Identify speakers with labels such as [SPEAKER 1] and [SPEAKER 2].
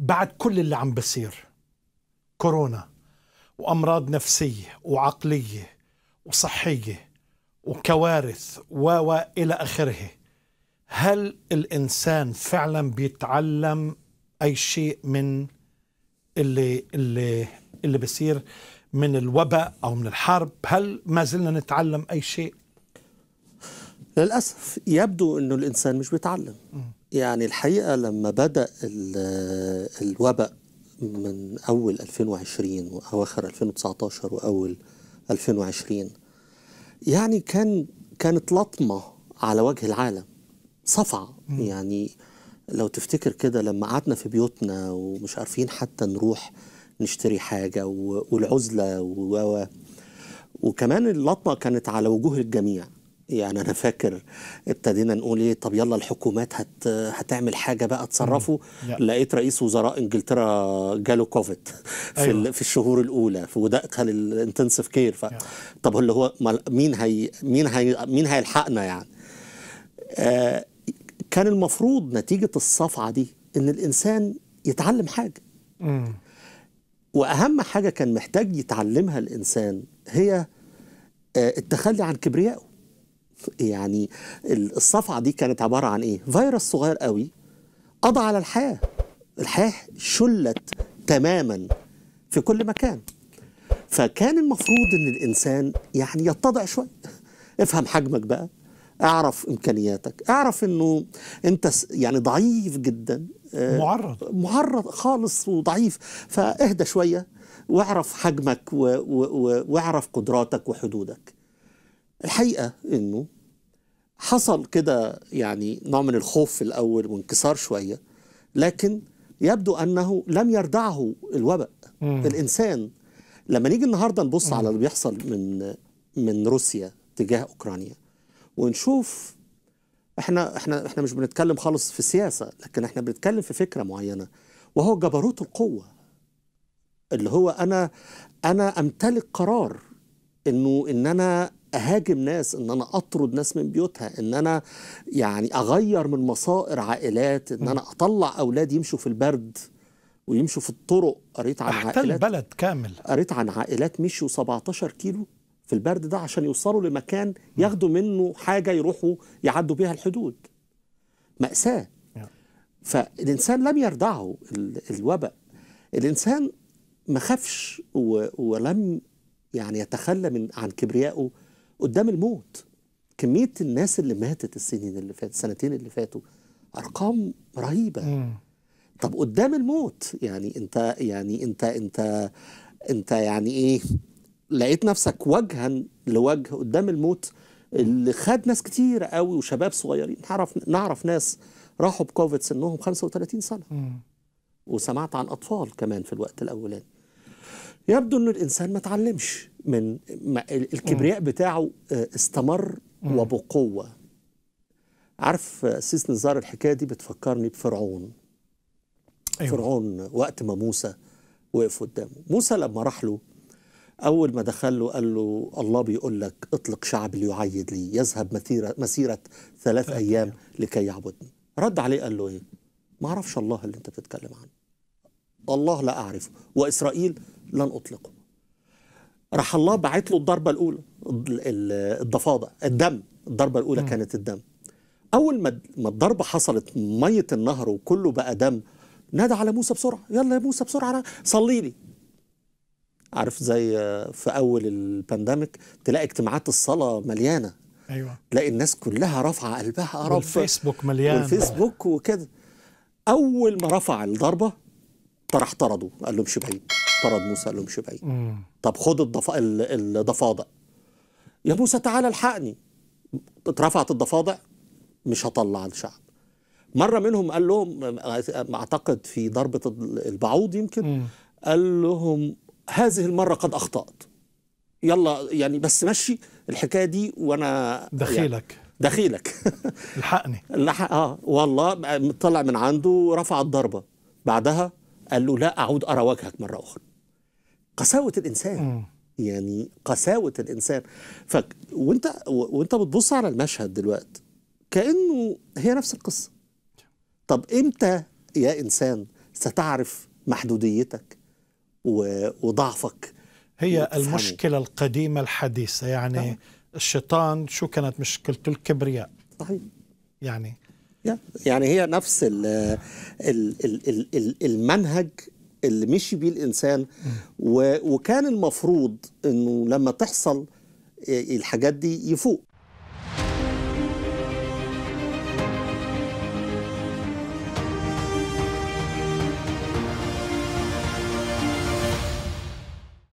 [SPEAKER 1] بعد كل اللي عم بصير كورونا وامراض نفسيه وعقليه وصحيه وكوارث و والى اخره هل الانسان فعلا بيتعلم اي شيء من اللي اللي اللي بصير من الوباء او من الحرب هل ما زلنا نتعلم اي شيء للأسف يبدو أنه الإنسان مش بيتعلم يعني الحقيقة لما بدأ الوباء من أول 2020 وأواخر 2019 وأول 2020 يعني كان كانت لطمة على وجه العالم صفعة يعني لو تفتكر كده لما قعدنا في بيوتنا ومش عارفين حتى نروح نشتري حاجة والعزلة و وكمان اللطمة كانت على وجوه الجميع يعني انا فاكر ابتدينا نقول ايه طب يلا الحكومات هت هتعمل حاجه بقى تصرفوا لقيت رئيس وزراء انجلترا جاله كوفيد في, أيوة. في الشهور الاولى ودخل الانتنسيف كير ف طب اللي هو مين هي مين هي مين هيلحقنا يعني آه كان المفروض نتيجه الصفعه دي ان الانسان يتعلم حاجه مم. واهم حاجه كان محتاج يتعلمها الانسان هي آه، التخلي عن كبريائه يعني الصفعه دي كانت عباره عن ايه؟ فيروس صغير قوي قضى على الحياه الحياه شلت تماما في كل مكان فكان المفروض ان الانسان يعني يتضع شويه افهم حجمك بقى اعرف امكانياتك اعرف انه انت يعني ضعيف جدا آه، معرض معرض خالص وضعيف فاهدى شويه واعرف حجمك واعرف قدراتك وحدودك الحقيقه انه حصل كده يعني نوع من الخوف في الاول وانكسار شويه لكن يبدو انه لم يردعه الوباء مم. الانسان لما نيجي النهارده نبص مم. على اللي بيحصل من من روسيا تجاه اوكرانيا ونشوف احنا احنا احنا مش بنتكلم خالص في سياسه لكن احنا بنتكلم في فكره معينه وهو جبروت القوه اللي هو انا انا امتلك قرار انه ان انا اهاجم ناس ان انا اطرد ناس من بيوتها ان انا يعني اغير من مصائر عائلات ان انا اطلع اولاد يمشوا في البرد ويمشوا في الطرق قريت عن أحتل عائلات بلد كامل قريت عن عائلات مشوا 17 كيلو في البرد ده عشان يوصلوا لمكان ياخدوا منه حاجة يروحوا يعدوا بيها الحدود مأساة فالإنسان لم يردعه الوباء الإنسان ما خافش ولم يعني يتخلى من عن كبريائه قدام الموت كمية الناس اللي ماتت السنين اللي فاتت السنتين اللي فاتوا أرقام رهيبة م. طب قدام الموت يعني أنت يعني أنت أنت أنت يعني إيه لقيت نفسك وجها لوجه قدام الموت اللي خد ناس كتير قوي وشباب صغيرين نعرف نعرف ناس راحوا بكوفيد سنهم 35 سنة م. وسمعت عن أطفال كمان في الوقت الأولاني يبدو أن الإنسان ما تعلمش من الكبرياء بتاعه آه، استمر وبقوة عارف آه، سيس نزار الحكاية دي بتفكرني بفرعون أيوة. فرعون وقت ما موسى وقف قدامه موسى لما راح له أول ما دخل له قال له الله بيقول لك اطلق شعب ليعيد لي يذهب مسيرة, مسيرة ثلاث أيام لكي يعبدني رد عليه قال له إيه ما أعرفش الله اللي أنت بتتكلم عنه الله لا أعرفه وإسرائيل لن أطلقه راح الله باعت له الضربه الاولى الضفادع الدم الضربه الاولى م. كانت الدم اول ما ما الضربه حصلت ميه النهر وكله بقى دم نادى على موسى بسرعه يلا يا موسى بسرعه صلي لي عارف زي في اول البانديميك تلاقي اجتماعات الصلاه مليانه ايوه تلاقي الناس كلها رافعه قلبها يا رب والفيسبوك مليان والفيسبوك وكده اول ما رفع الضربه طرح طرده قال له امشي بعيد طرد موسى قال لهم شبعي طب خد الضف... الضفادع يا موسى تعالى الحقني اترفعت الضفادع مش هطلع الشعب مره منهم قال لهم اعتقد في ضربه البعوض يمكن م. قال لهم هذه المره قد اخطات يلا يعني بس مشي الحكايه دي وانا دخيلك يعني دخيلك الحقني لحق اه والله طلع من عنده رفع الضربه بعدها قال له لا اعود ارى وجهك مره اخرى قساوه الانسان يعني قساوه الانسان ف وانت وانت بتبص على المشهد دلوقتي كانه هي نفس القصه طب امتى يا انسان ستعرف محدوديتك و... وضعفك هي وتفهمه. المشكله القديمه الحديثه يعني طبعا. نعم. الشيطان شو كانت مشكلته الكبرياء صحيح يعني يعني هي نفس الـ الـ الـ الـ الـ المنهج اللي مشي بيه الانسان وكان المفروض انه لما تحصل آه، الحاجات دي يفوق